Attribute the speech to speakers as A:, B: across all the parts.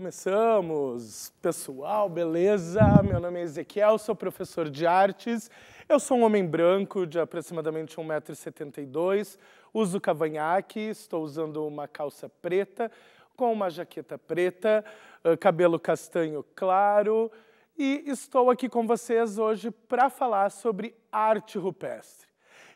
A: Começamos! Pessoal, beleza? Meu nome é Ezequiel, sou professor de artes. Eu sou um homem branco de aproximadamente 1,72m, uso cavanhaque, estou usando uma calça preta com uma jaqueta preta, ah, cabelo castanho claro e estou aqui com vocês hoje para falar sobre arte rupestre.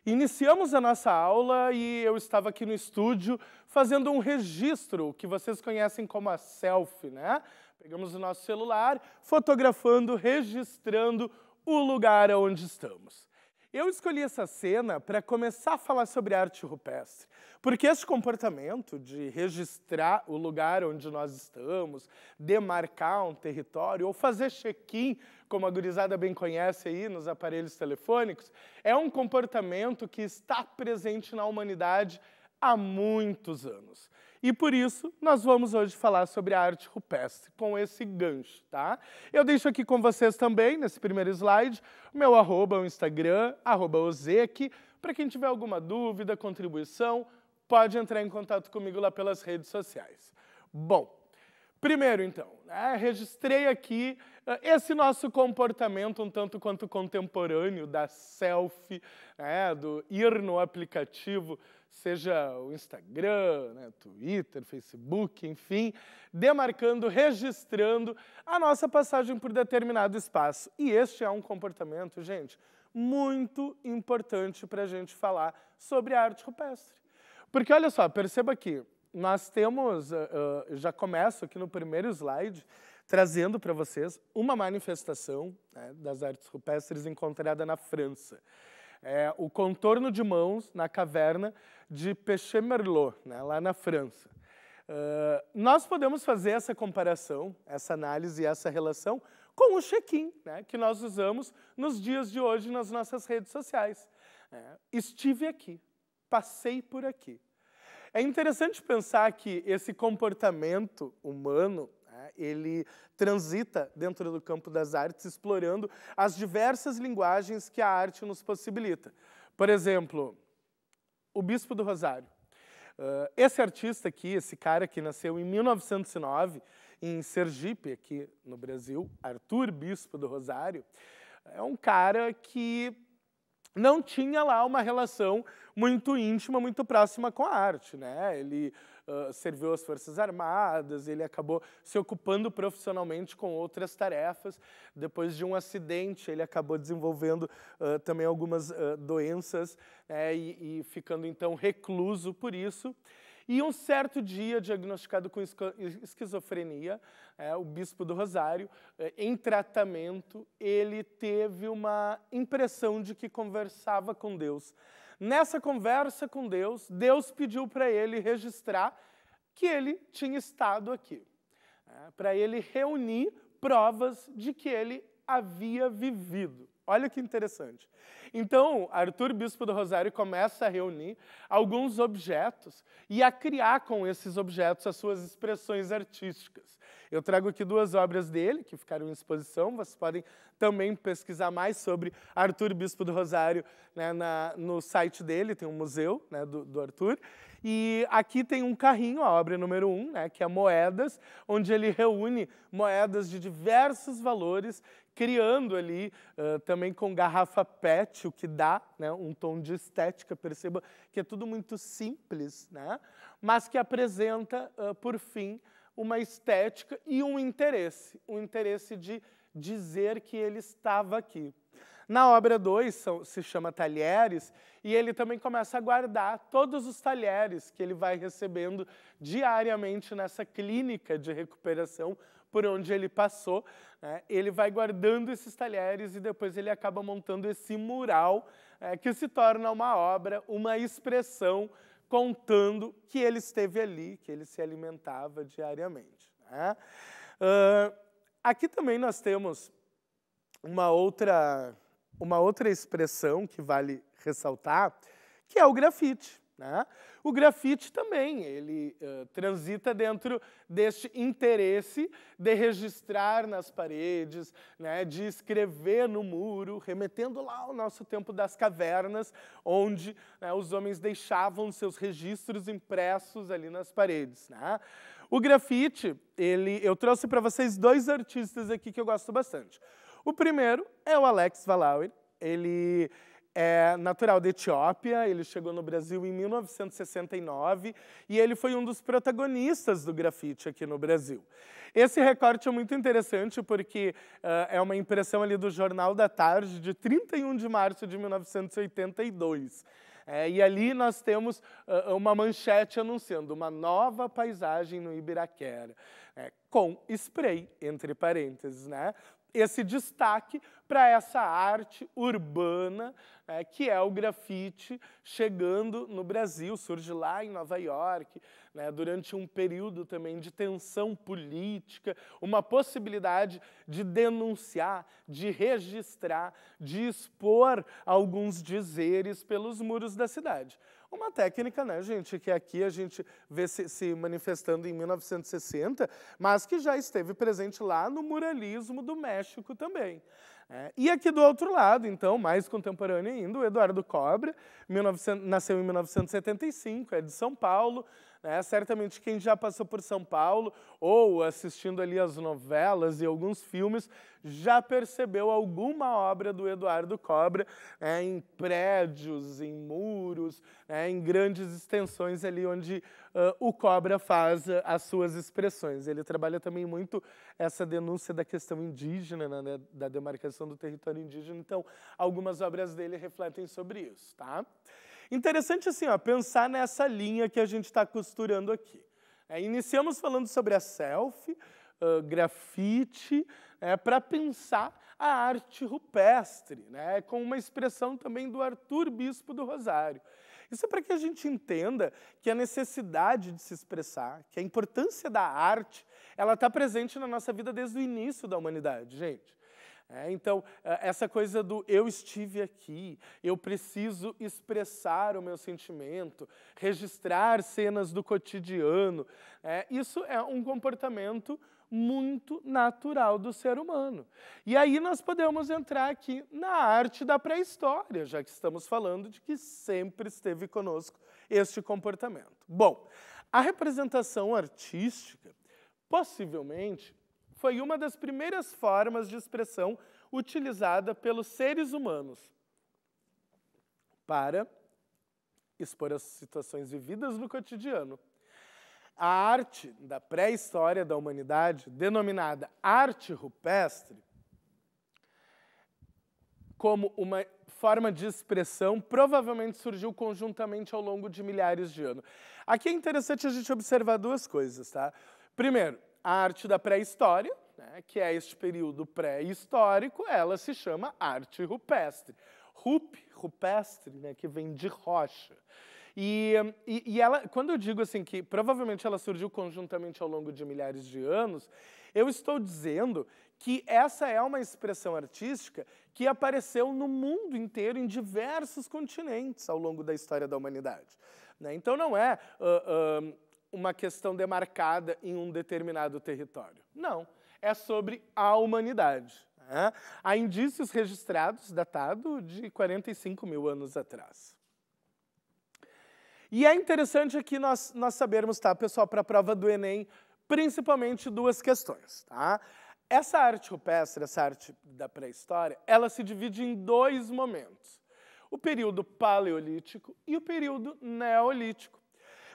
A: Iniciamos a nossa aula e eu estava aqui no estúdio fazendo um registro, que vocês conhecem como a selfie, né? Pegamos o nosso celular, fotografando, registrando o lugar onde estamos. Eu escolhi essa cena para começar a falar sobre arte rupestre, porque esse comportamento de registrar o lugar onde nós estamos, demarcar um território ou fazer check-in, como a gurizada bem conhece aí nos aparelhos telefônicos, é um comportamento que está presente na humanidade há muitos anos. E por isso nós vamos hoje falar sobre a arte rupestre, com esse gancho, tá? Eu deixo aqui com vocês também, nesse primeiro slide, o meu arroba, o Instagram, arroba Ozek. Para quem tiver alguma dúvida, contribuição, pode entrar em contato comigo lá pelas redes sociais. Bom, Primeiro, então, né, registrei aqui eh, esse nosso comportamento um tanto quanto contemporâneo da selfie, né, do ir no aplicativo, seja o Instagram, né, Twitter, Facebook, enfim, demarcando, registrando a nossa passagem por determinado espaço. E este é um comportamento, gente, muito importante para a gente falar sobre a arte rupestre. Porque olha só, perceba aqui, nós temos, uh, já começo aqui no primeiro slide, trazendo para vocês uma manifestação né, das artes rupestres encontrada na França. É, o contorno de mãos na caverna de Pêche-Merlot, né, lá na França. Uh, nós podemos fazer essa comparação, essa análise e essa relação com o check-in né, que nós usamos nos dias de hoje nas nossas redes sociais. É, estive aqui, passei por aqui. É interessante pensar que esse comportamento humano né, ele transita dentro do campo das artes, explorando as diversas linguagens que a arte nos possibilita. Por exemplo, o Bispo do Rosário. Ah, esse artista aqui, esse cara que nasceu em 1909, em Sergipe, aqui no Brasil, Arthur Bispo do Rosário, é um cara que não tinha lá uma relação muito íntima, muito próxima com a arte. Né? Ele uh, serviu às Forças Armadas, ele acabou se ocupando profissionalmente com outras tarefas. Depois de um acidente, ele acabou desenvolvendo uh, também algumas uh, doenças né? e, e ficando então recluso por isso. E um certo dia, diagnosticado com esquizofrenia, é, o bispo do Rosário, é, em tratamento, ele teve uma impressão de que conversava com Deus. Nessa conversa com Deus, Deus pediu para ele registrar que ele tinha estado aqui, é, para ele reunir provas de que ele havia vivido. Olha que interessante. Então, Arthur, bispo do Rosário, começa a reunir alguns objetos e a criar com esses objetos as suas expressões artísticas. Eu trago aqui duas obras dele, que ficaram em exposição, vocês podem também pesquisar mais sobre Arthur, bispo do Rosário, né, na, no site dele, tem um museu né, do, do Arthur. E aqui tem um carrinho, a obra número um, né, que é Moedas, onde ele reúne moedas de diversos valores criando ali uh, também com garrafa PET, o que dá né, um tom de estética. Perceba que é tudo muito simples, né, mas que apresenta, uh, por fim, uma estética e um interesse, um interesse de dizer que ele estava aqui. Na obra 2, se chama Talheres, e ele também começa a guardar todos os talheres que ele vai recebendo diariamente nessa clínica de recuperação por onde ele passou. Né? Ele vai guardando esses talheres e depois ele acaba montando esse mural é, que se torna uma obra, uma expressão contando que ele esteve ali, que ele se alimentava diariamente. Né? Uh, aqui também nós temos uma outra, uma outra expressão que vale ressaltar, que é o grafite. Né? O grafite também, ele uh, transita dentro deste interesse de registrar nas paredes, né, de escrever no muro, remetendo lá ao nosso tempo das cavernas, onde né, os homens deixavam seus registros impressos ali nas paredes. Né? O grafite, ele, eu trouxe para vocês dois artistas aqui que eu gosto bastante. O primeiro é o Alex Valauer, ele é natural da Etiópia, ele chegou no Brasil em 1969 e ele foi um dos protagonistas do grafite aqui no Brasil. Esse recorte é muito interessante porque uh, é uma impressão ali do Jornal da Tarde de 31 de março de 1982. É, e ali nós temos uh, uma manchete anunciando uma nova paisagem no Ibiraquera, é, com spray, entre parênteses, né? esse destaque para essa arte urbana né, que é o grafite chegando no Brasil, surge lá em Nova York, né, durante um período também de tensão política, uma possibilidade de denunciar, de registrar, de expor alguns dizeres pelos muros da cidade uma técnica, né, gente, que aqui a gente vê se, se, manifestando em 1960, mas que já esteve presente lá no muralismo do México também. É, e aqui do outro lado, então, mais contemporâneo ainda, o Eduardo Cobre, 19, nasceu em 1975, é de São Paulo, né? Certamente quem já passou por São Paulo ou assistindo ali as novelas e alguns filmes já percebeu alguma obra do Eduardo Cobra né? em prédios, em muros, né? em grandes extensões ali onde uh, o Cobra faz as suas expressões. Ele trabalha também muito essa denúncia da questão indígena, né, né? da demarcação do território indígena. Então, algumas obras dele refletem sobre isso, tá? Interessante assim, ó, pensar nessa linha que a gente está costurando aqui. É, iniciamos falando sobre a selfie, uh, grafite, é, né, para pensar a arte rupestre, né, com uma expressão também do Arthur Bispo do Rosário. Isso é para que a gente entenda que a necessidade de se expressar, que a importância da arte, ela está presente na nossa vida desde o início da humanidade, gente. É, então, é, essa coisa do eu estive aqui, eu preciso expressar o meu sentimento, registrar cenas do cotidiano, é, isso é um comportamento muito natural do ser humano. E aí nós podemos entrar aqui na arte da pré-história, já que estamos falando de que sempre esteve conosco este comportamento. Bom, a representação artística possivelmente foi uma das primeiras formas de expressão utilizada pelos seres humanos para expor as situações vividas no cotidiano. A arte da pré-história da humanidade, denominada arte rupestre, como uma forma de expressão, provavelmente surgiu conjuntamente ao longo de milhares de anos. Aqui é interessante a gente observar duas coisas, tá? Primeiro, a arte da pré-história, né, que é este período pré-histórico, ela se chama arte rupestre. Rup, rupestre, né, que vem de rocha. E, e, e, ela, quando eu digo assim que provavelmente ela surgiu conjuntamente ao longo de milhares de anos, eu estou dizendo que essa é uma expressão artística que apareceu no mundo inteiro, em diversos continentes, ao longo da história da humanidade. Né? Então não é uh, uma questão demarcada em um determinado território. Não, é sobre a humanidade. Né? Há indícios registrados, datado de 45 mil anos atrás. E é interessante aqui nós, nós sabermos, tá, pessoal, para a prova do Enem, principalmente duas questões. Tá? Essa arte rupestre, essa arte da pré-história, ela se divide em dois momentos. O período paleolítico e o período neolítico.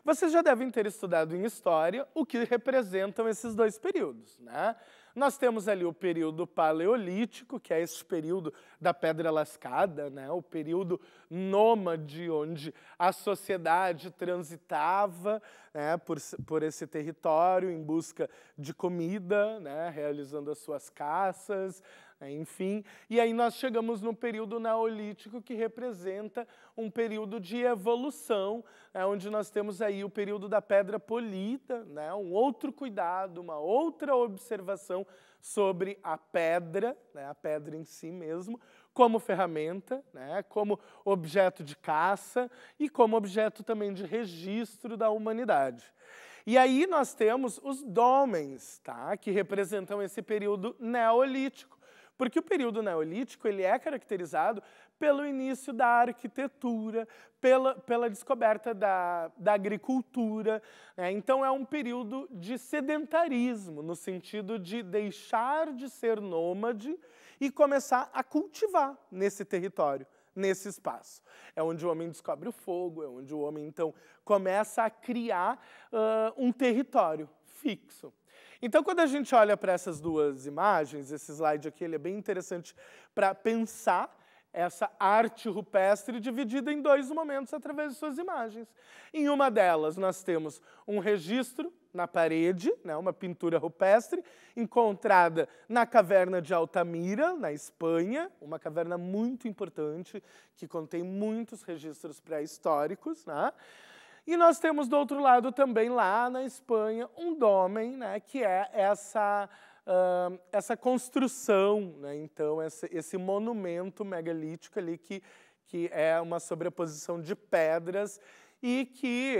A: Vocês já devem ter estudado em história o que representam esses dois períodos, né? Nós temos ali o período paleolítico, que é esse período da pedra lascada, né? o período nômade, onde a sociedade transitava né, por, por esse território em busca de comida, né, realizando as suas caças, enfim. E aí nós chegamos no período neolítico que representa um período de evolução, né, onde nós temos aí o período da pedra polida, né, um outro cuidado, uma outra observação sobre a pedra, né, a pedra em si mesmo, como ferramenta, né, como objeto de caça e como objeto também de registro da humanidade. E aí nós temos os dólmens, tá, que representam esse período neolítico porque o período neolítico ele é caracterizado pelo início da arquitetura, pela, pela descoberta da, da agricultura. Né? Então, é um período de sedentarismo, no sentido de deixar de ser nômade e começar a cultivar nesse território nesse espaço. É onde o homem descobre o fogo, é onde o homem então começa a criar uh, um território fixo. Então, quando a gente olha para essas duas imagens, esse slide aqui ele é bem interessante para pensar essa arte rupestre dividida em dois momentos através de suas imagens. Em uma delas, nós temos um registro na parede, né, uma pintura rupestre, encontrada na caverna de Altamira, na Espanha, uma caverna muito importante que contém muitos registros pré-históricos. Né? E nós temos do outro lado também lá na Espanha um dômen, né, que é essa uh, essa construção, né, então esse, esse monumento megalítico ali que que é uma sobreposição de pedras e que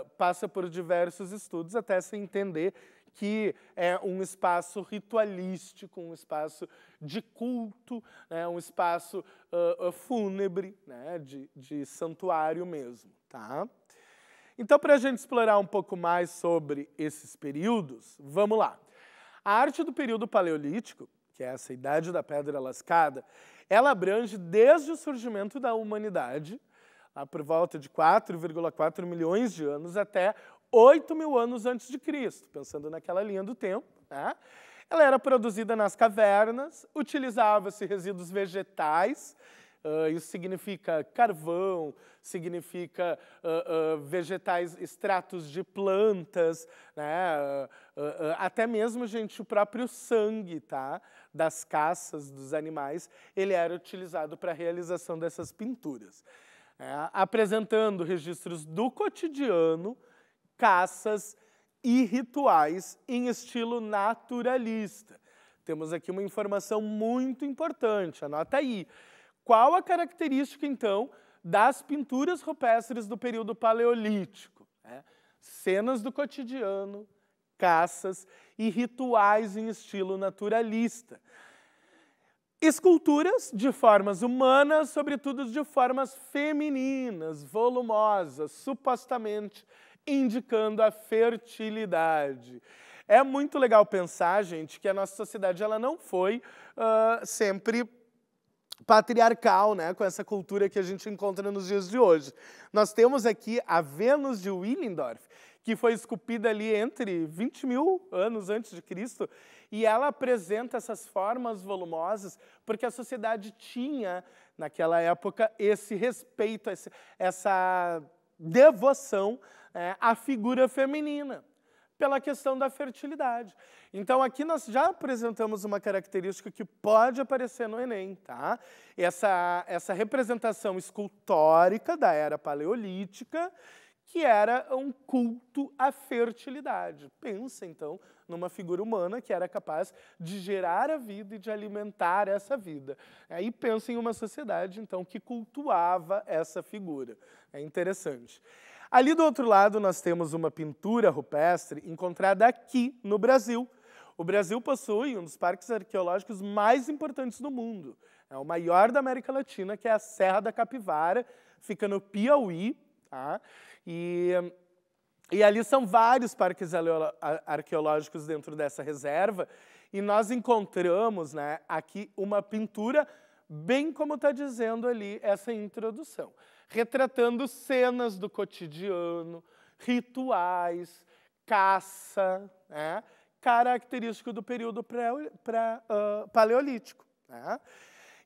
A: uh, passa por diversos estudos até se entender que é um espaço ritualístico, um espaço de culto, né, um espaço uh, fúnebre, né, de, de santuário mesmo, tá? Então, para a gente explorar um pouco mais sobre esses períodos, vamos lá. A arte do período paleolítico, que é essa idade da pedra lascada, ela abrange desde o surgimento da humanidade, lá por volta de 4,4 milhões de anos, até 8 mil anos antes de Cristo, pensando naquela linha do tempo. Né? Ela era produzida nas cavernas, utilizava-se resíduos vegetais Uh, isso significa carvão, significa uh, uh, vegetais, extratos de plantas, né? até mesmo, gente, o próprio sangue tá? das caças dos animais, ele era utilizado para a realização dessas pinturas. É, apresentando registros do cotidiano, caças e rituais em estilo naturalista. Temos aqui uma informação muito importante, anota aí qual a característica, então, das pinturas rupestres do período paleolítico? É, cenas do cotidiano, caças e rituais em estilo naturalista. Esculturas de formas humanas, sobretudo de formas femininas, volumosas, supostamente indicando a fertilidade. É muito legal pensar, gente, que a nossa sociedade ela não foi uh, sempre patriarcal, né, com essa cultura que a gente encontra nos dias de hoje. Nós temos aqui a Vênus de Willendorf, que foi esculpida ali entre 20 mil anos antes de Cristo, e ela apresenta essas formas volumosas porque a sociedade tinha, naquela época, esse respeito, essa devoção né, à figura feminina pela questão da fertilidade. Então aqui nós já apresentamos uma característica que pode aparecer no Enem, tá? Essa, essa representação escultórica da era paleolítica, que era um culto à fertilidade. Pensa, então, numa figura humana que era capaz de gerar a vida e de alimentar essa vida. Aí pensa em uma sociedade, então, que cultuava essa figura. É interessante. Ali do outro lado, nós temos uma pintura rupestre encontrada aqui no Brasil. O Brasil possui um dos parques arqueológicos mais importantes do mundo. É o maior da América Latina, que é a Serra da Capivara, fica no Piauí. Tá? E, e ali são vários parques arqueológicos dentro dessa reserva. E nós encontramos né, aqui uma pintura, bem como está dizendo ali essa introdução retratando cenas do cotidiano, rituais, caça, né? característico do período pré, pré, uh, paleolítico. Né?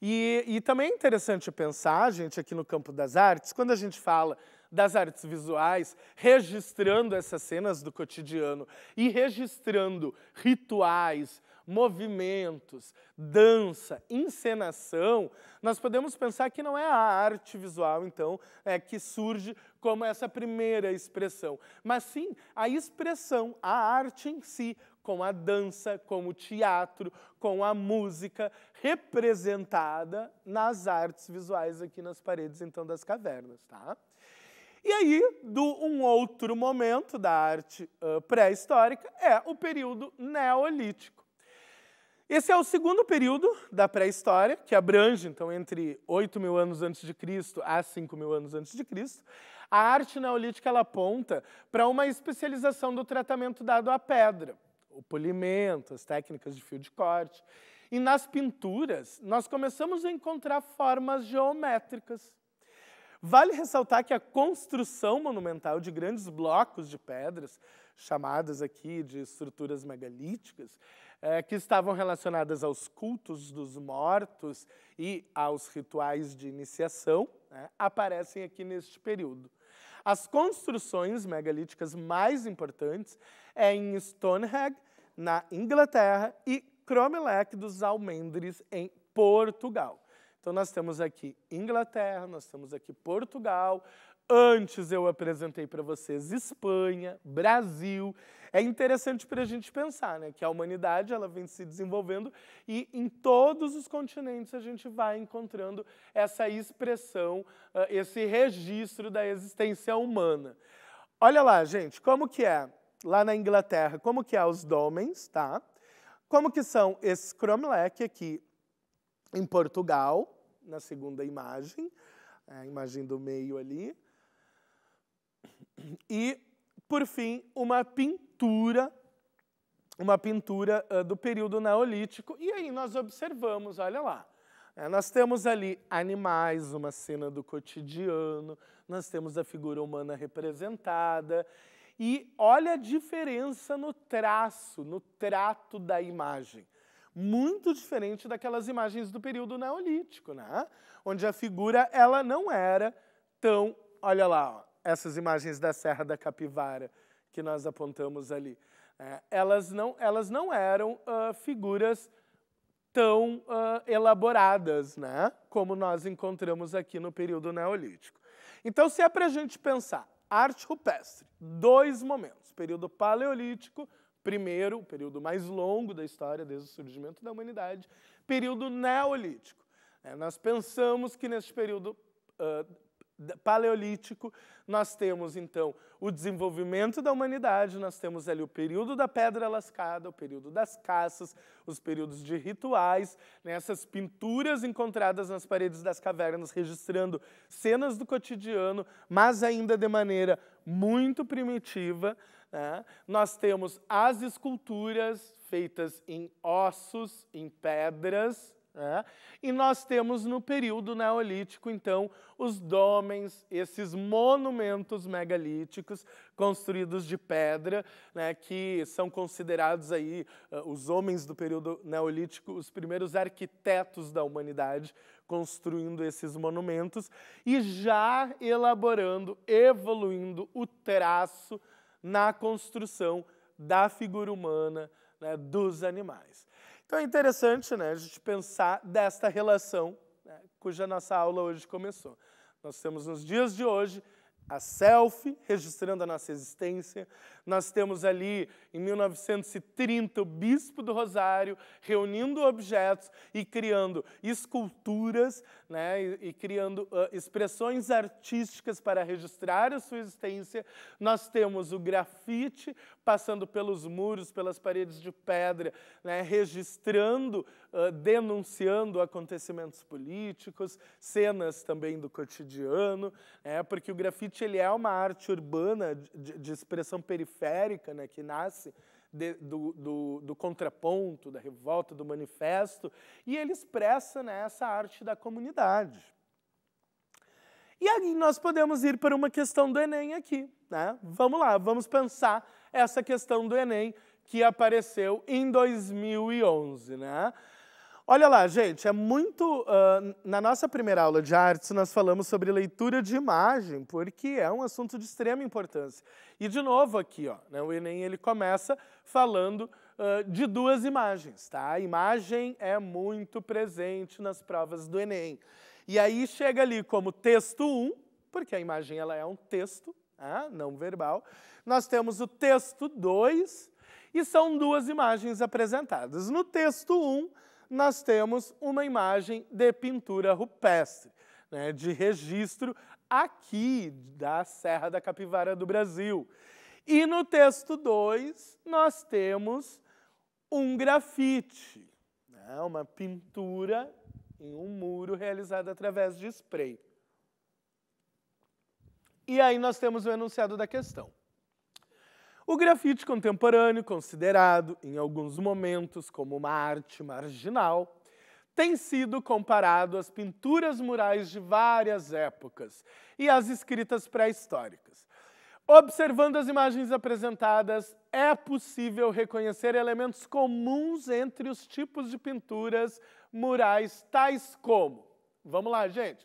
A: E, e, também é interessante pensar, gente, aqui no campo das artes, quando a gente fala das artes visuais, registrando essas cenas do cotidiano e registrando rituais, movimentos, dança, encenação, nós podemos pensar que não é a arte visual, então, é, que surge como essa primeira expressão, mas sim a expressão, a arte em si, com a dança, com o teatro, com a música representada nas artes visuais aqui nas paredes então das cavernas, tá? E aí, do um outro momento da arte uh, pré-histórica é o período neolítico. Esse é o segundo período da pré-história, que abrange, então, entre 8 mil anos antes de Cristo a 5 mil anos antes de Cristo. A arte neolítica ela aponta para uma especialização do tratamento dado à pedra, o polimento, as técnicas de fio de corte. E nas pinturas, nós começamos a encontrar formas geométricas. Vale ressaltar que a construção monumental de grandes blocos de pedras, chamadas aqui de estruturas megalíticas, é, que estavam relacionadas aos cultos dos mortos e aos rituais de iniciação, né, aparecem aqui neste período. As construções megalíticas mais importantes é em Stonehenge, na Inglaterra, e Cromlech dos Almendres, em Portugal. Então nós temos aqui Inglaterra, nós temos aqui Portugal. Antes eu apresentei para vocês Espanha, Brasil. É interessante para a gente pensar, né, que a humanidade ela vem se desenvolvendo e em todos os continentes a gente vai encontrando essa expressão, ah, esse registro da existência humana. Olha lá, gente, como que é lá na Inglaterra, como que é os domens, tá? Como que são esses cromlech aqui em Portugal, na segunda imagem, é, a imagem do meio ali. E, por fim, uma pintura, uma pintura do período neolítico. E aí nós observamos, olha lá, é, nós temos ali animais, uma cena do cotidiano, nós temos a figura humana representada. E olha a diferença no traço, no trato da imagem muito diferente daquelas imagens do período neolítico, né? Onde a figura ela não era tão, olha lá, ó, essas imagens da Serra da Capivara que nós apontamos ali, é, elas não elas não eram uh, figuras tão uh, elaboradas, né? Como nós encontramos aqui no período neolítico. Então, se é para a gente pensar arte rupestre, dois momentos, período paleolítico Primeiro, o período mais longo da história desde o surgimento da humanidade, período neolítico. É, nós pensamos que neste período uh, paleolítico nós temos então o desenvolvimento da humanidade, nós temos ali o período da pedra lascada, o período das caças, os períodos de rituais, né, essas pinturas encontradas nas paredes das cavernas registrando cenas do cotidiano, mas ainda de maneira muito primitiva. Né? Nós temos as esculturas feitas em ossos, em pedras, né? e nós temos no período neolítico, então, os domens, esses monumentos megalíticos construídos de pedra, né, que são considerados aí uh, os homens do período neolítico, os primeiros arquitetos da humanidade, construindo esses monumentos e já elaborando, evoluindo o traço na construção da figura humana né, dos animais. Então é interessante né, a gente pensar desta relação né, cuja nossa aula hoje começou. Nós temos nos dias de hoje a selfie, registrando a nossa existência. Nós temos ali, em 1930, o Bispo do Rosário reunindo objetos e criando esculturas né, e, e criando uh, expressões artísticas para registrar a sua existência. Nós temos o grafite, passando pelos muros, pelas paredes de pedra, né, registrando, uh, denunciando acontecimentos políticos, cenas também do cotidiano, né, porque o grafite ele é uma arte urbana de, de expressão periférica, né, que nasce de, do, do, do, contraponto, da revolta, do manifesto, e ele expressa né, essa arte da comunidade. E aí nós podemos ir para uma questão do Enem aqui. Né? Vamos lá, vamos pensar essa questão do Enem que apareceu em 2011, né? Olha lá, gente, é muito. Uh, na nossa primeira aula de artes, nós falamos sobre leitura de imagem, porque é um assunto de extrema importância. E, de novo, aqui, ó, né, o Enem ele começa falando uh, de duas imagens, tá? A imagem é muito presente nas provas do Enem. E aí chega ali como texto 1, porque a imagem ela é um texto, ah, não verbal. Nós temos o texto 2 e são duas imagens apresentadas. No texto 1, um, nós temos uma imagem de pintura rupestre, né, de registro aqui da Serra da Capivara do Brasil. E no texto 2, nós temos um grafite, né, uma pintura em um muro realizada através de spray. E aí nós temos o enunciado da questão. O grafite contemporâneo, considerado em alguns momentos como uma arte marginal, tem sido comparado às pinturas murais de várias épocas e às escritas pré-históricas. Observando as imagens apresentadas, é possível reconhecer elementos comuns entre os tipos de pinturas murais, tais como. Vamos lá, gente.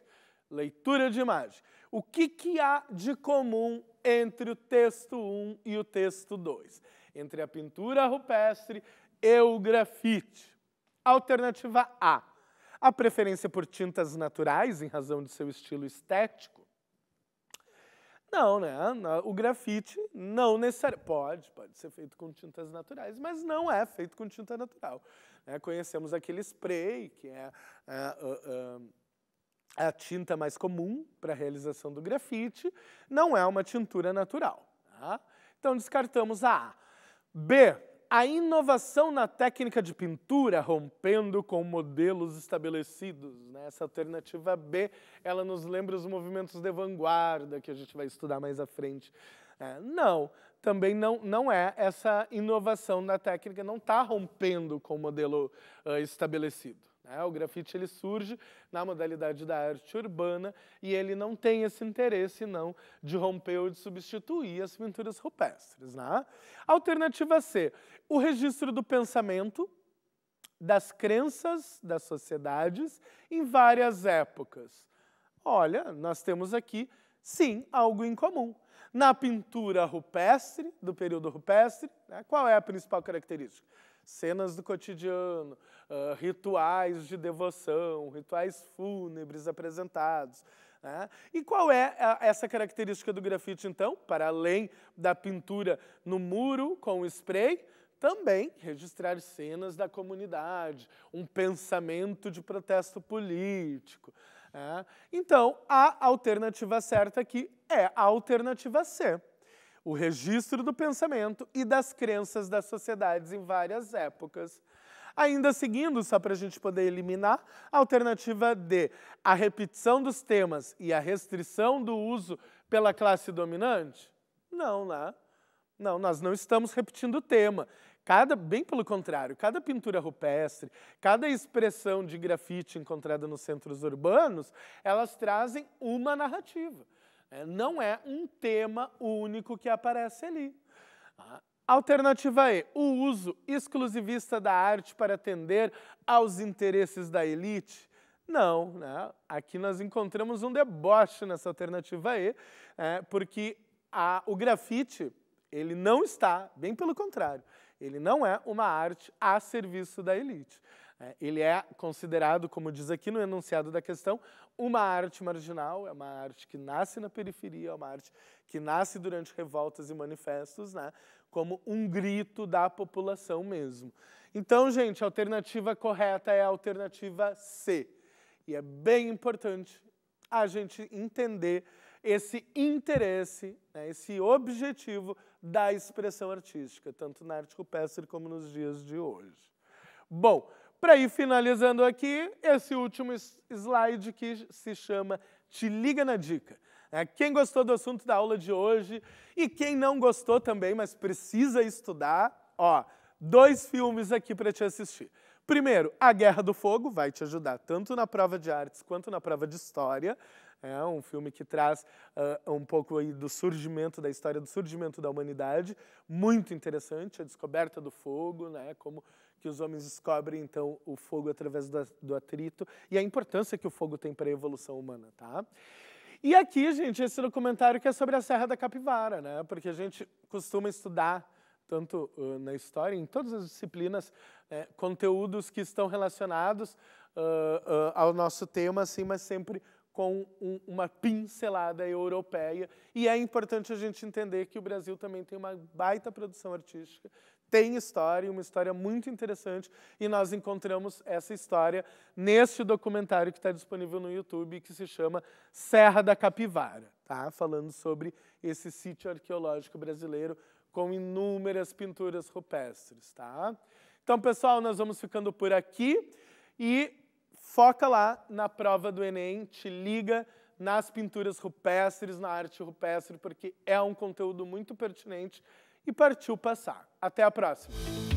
A: Leitura de imagem o que, que há de comum entre o texto 1 e o texto 2? Entre a pintura rupestre e o grafite. Alternativa A. A preferência por tintas naturais em razão de seu estilo estético. Não, né? O grafite não necessariamente. Pode, pode ser feito com tintas naturais, mas não é feito com tinta natural. É, conhecemos aquele spray que é. é uh, uh, a tinta mais comum para a realização do grafite não é uma tintura natural. Tá? Então descartamos a A. B. A inovação na técnica de pintura, rompendo com modelos estabelecidos. Né? Essa alternativa B, ela nos lembra os movimentos de vanguarda, que a gente vai estudar mais à frente. É, não, também não, não é essa inovação na técnica, não está rompendo com o modelo uh, estabelecido. Né? O grafite ele surge na modalidade da arte urbana e ele não tem esse interesse não de romper ou de substituir as pinturas rupestres. Né? Alternativa C, o registro do pensamento, das crenças das sociedades em várias épocas. Olha, nós temos aqui, sim, algo em comum. Na pintura rupestre, do período rupestre, né, qual é a principal característica? cenas do cotidiano, uh, rituais de devoção, rituais fúnebres apresentados. Né? E qual é a, essa característica do grafite, então? Para além da pintura no muro com spray, também registrar cenas da comunidade, um pensamento de protesto político. Né? Então, a alternativa certa aqui é a alternativa C o registro do pensamento e das crenças das sociedades em várias épocas. Ainda seguindo, só para a gente poder eliminar, a alternativa D, a repetição dos temas e a restrição do uso pela classe dominante? Não, né? Não, nós não estamos repetindo o tema. Cada, bem pelo contrário, cada pintura rupestre, cada expressão de grafite encontrada nos centros urbanos, elas trazem uma narrativa. É, não é um tema único que aparece ali. Alternativa E, é o uso exclusivista da arte para atender aos interesses da elite. Não, né? aqui nós encontramos um deboche nessa alternativa E, é, porque a, o grafite, ele não está, bem pelo contrário, ele não é uma arte a serviço da elite. É, ele é considerado, como diz aqui no enunciado da questão, uma arte marginal, é uma arte que nasce na periferia, é uma arte que nasce durante revoltas e manifestos, né? como um grito da população mesmo. Então, gente, a alternativa correta é a alternativa C. E é bem importante a gente entender esse interesse, né, esse objetivo da expressão artística, tanto na arte rupestre como nos dias de hoje. Bom, para ir finalizando aqui, esse último slide que se chama Te Liga na Dica. É, quem gostou do assunto da aula de hoje e quem não gostou também, mas precisa estudar, ó, dois filmes aqui para te assistir. Primeiro, A Guerra do Fogo vai te ajudar tanto na prova de artes quanto na prova de história. É um filme que traz uh, um pouco aí do surgimento, da história do surgimento da humanidade. Muito interessante, a descoberta do fogo, né, como que os homens descobrem então o fogo através do atrito e a importância que o fogo tem para a evolução humana, tá? E aqui, gente, esse documentário que é sobre a Serra da Capivara, né? Porque a gente costuma estudar tanto uh, na história, em todas as disciplinas, né? conteúdos que estão relacionados uh, uh, ao nosso tema, assim, mas sempre com um, uma pincelada europeia. E é importante a gente entender que o Brasil também tem uma baita produção artística, tem história, uma história muito interessante, e nós encontramos essa história neste documentário que está disponível no YouTube, que se chama Serra da Capivara, tá? falando sobre esse sítio arqueológico brasileiro com inúmeras pinturas rupestres. Tá? Então, pessoal, nós vamos ficando por aqui. E Foca lá na prova do Enem, te liga nas pinturas rupestres, na arte rupestre, porque é um conteúdo muito pertinente e partiu passar. Até a próxima!